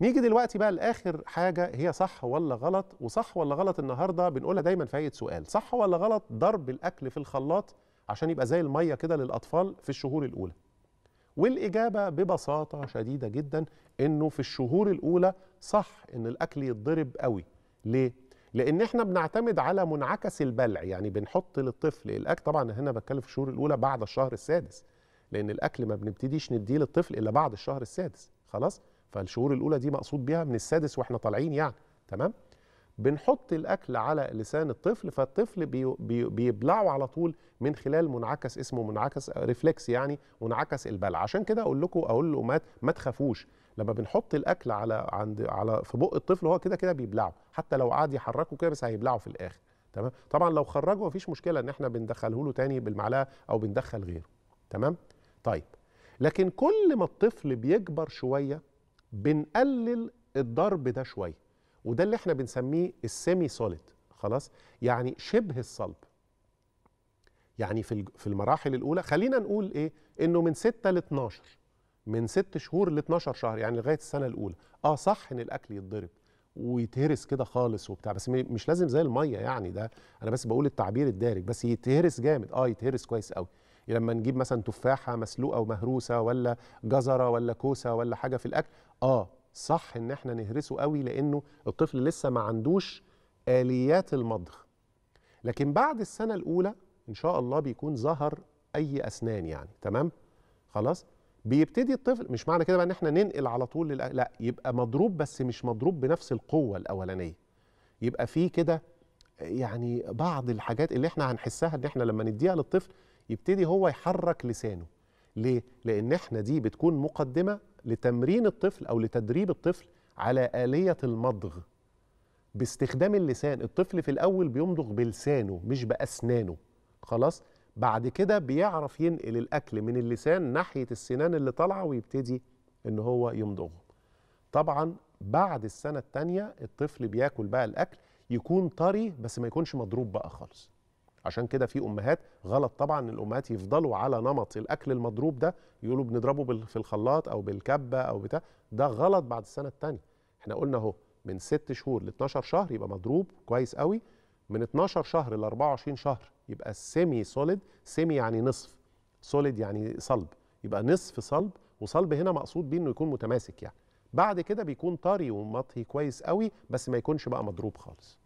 نيجي دلوقتي بقى لاخر حاجه هي صح ولا غلط وصح ولا غلط النهارده بنقولها دايما في اي سؤال صح ولا غلط ضرب الاكل في الخلاط عشان يبقى زي الميه كده للاطفال في الشهور الاولى والاجابه ببساطه شديده جدا انه في الشهور الاولى صح ان الاكل يتضرب قوي ليه لان احنا بنعتمد على منعكس البلع يعني بنحط للطفل الاكل طبعا هنا بتكلم في الشهور الاولى بعد الشهر السادس لان الاكل ما بنبتديش نديه للطفل الا بعد الشهر السادس خلاص فالشهور الاولى دي مقصود بيها من السادس واحنا طالعين يعني تمام بنحط الاكل على لسان الطفل فالطفل بي بي بيبلعه على طول من خلال منعكس اسمه منعكس ريفلكس يعني منعكس البلع عشان كده اقول لكم اقول له ما ما تخافوش لما بنحط الاكل على عند على في بق الطفل هو كده كده بيبلعه حتى لو قعد يحركه كده بس هيبلعه في الاخر تمام طبعا لو خرجه مفيش مشكله ان احنا بندخله له تاني بالمعلقه او بندخل غيره تمام طيب لكن كل ما الطفل بيكبر شويه بنقلل الضرب ده شويه وده اللي احنا بنسميه السيمي سوليد خلاص يعني شبه الصلب يعني في في المراحل الاولى خلينا نقول ايه انه من 6 ل 12 من 6 شهور ل 12 شهر يعني لغايه السنه الاولى اه صح ان الاكل يتضرب ويتهرس كده خالص وبتاع بس مش لازم زي الميه يعني ده انا بس بقول التعبير الدارج بس يتهرس جامد اه يتهرس كويس قوي لما نجيب مثلا تفاحه مسلوقه ومهروسه ولا جزره ولا كوسه ولا حاجه في الاكل اه صح ان احنا نهرسه قوي لانه الطفل لسه ما عندوش اليات المضغ لكن بعد السنه الاولى ان شاء الله بيكون ظهر اي اسنان يعني تمام خلاص بيبتدي الطفل مش معنى كده بقى ان احنا ننقل على طول للأ... لا يبقى مضروب بس مش مضروب بنفس القوه الاولانيه يبقى فيه كده يعني بعض الحاجات اللي احنا هنحسها ان احنا لما نديها للطفل يبتدي هو يحرك لسانه ليه؟ لأن احنا دي بتكون مقدمة لتمرين الطفل أو لتدريب الطفل على آلية المضغ باستخدام اللسان الطفل في الأول بيمضغ بلسانه مش بأسنانه خلاص؟ بعد كده بيعرف ينقل الأكل من اللسان ناحية السنان اللي طالعة ويبتدي إن هو يمضغه طبعا بعد السنة التانية الطفل بياكل بقى الأكل يكون طري بس ما يكونش مضروب بقى خالص عشان كده في امهات غلط طبعا ان الامهات يفضلوا على نمط الاكل المضروب ده يقولوا بنضربه في الخلاط او بالكبه او بتاع ده غلط بعد السنه الثانيه احنا قلنا اهو من 6 شهور ل 12 شهر يبقى مضروب كويس قوي من 12 شهر ل 24 شهر يبقى السيمي سوليد سيمي يعني نصف سوليد يعني صلب يبقى نصف صلب وصلب هنا مقصود بيه انه يكون متماسك يعني بعد كده بيكون طري ومطهي كويس قوي بس ما يكونش بقى مضروب خالص